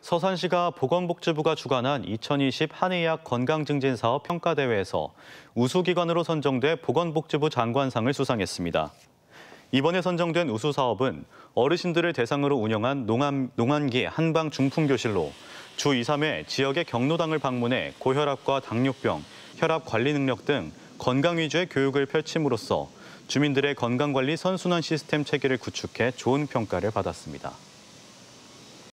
서산시가 보건복지부가 주관한 2020 한의약 건강증진 사업 평가대회에서 우수기관으로 선정돼 보건복지부 장관상을 수상했습니다. 이번에 선정된 우수 사업은 어르신들을 대상으로 운영한 농암, 농안기 한방 중풍교실로 주 2, 3회 지역의 경로당을 방문해 고혈압과 당뇨병, 혈압 관리 능력 등 건강 위주의 교육을 펼침으로써 주민들의 건강관리 선순환 시스템 체계를 구축해 좋은 평가를 받았습니다.